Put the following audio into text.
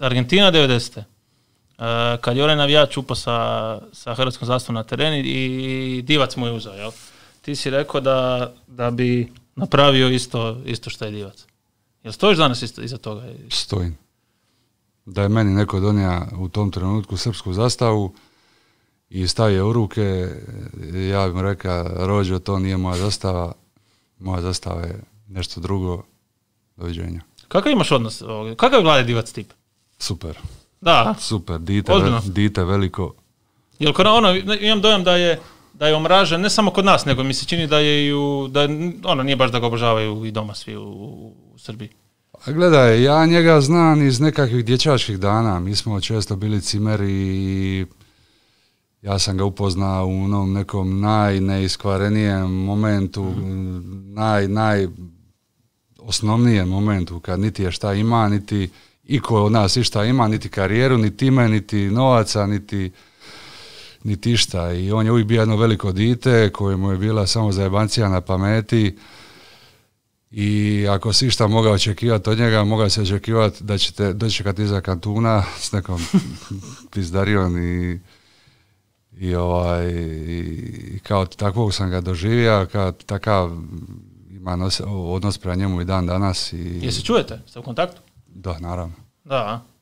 Argentina 90. E, kad je onaj navijač upao sa, sa hrvatskom zastavom na teren i divac mu je uzeo, jel? Ti si rekao da, da bi napravio isto, isto što je divac. Jel stojiš danas isto, iza toga? Stojim. Da je meni neko donio u tom trenutku srpsku zastavu i stavio u ruke, ja bih rekao, rođo, to nije moja zastava, moja zastava je nešto drugo, doviđenja. Kakav imaš odnos? Ovaj, kakav je Vlade Divac tip? Super. Da. Super, dite, ve, dite veliko. Jel ono, imam dojam da je da je omražen, ne samo kod nas, nego mi se čini da je i da ono, nije baš da ga obožavaju i doma svi u, u Srbiji. A gledaj, ja njega znam iz nekakvih dječačkih dana. Mi smo često bili cimeri i ja sam ga upoznao u onom nekom najneiskvarenijem momentu, mhm. naj, naj osnovnijem momentu kad niti je šta ima, niti i ko od nas ništa ima, niti karijeru, niti ime, niti novaca, niti niti šta. I on je uvijek bio jedno veliko dite koje mu je bila samo zajebancija na pameti i ako si šta mogao očekivati od njega, mogao se očekivati da ćete dočekati iza kantuna s nekom pizdarijom i i, ovaj, i kao takvog sam ga doživio, kao takav ma odnos prema njemu i dan danas. I... Jesi čujete? Ste u kontaktu? Da, naravno. Da,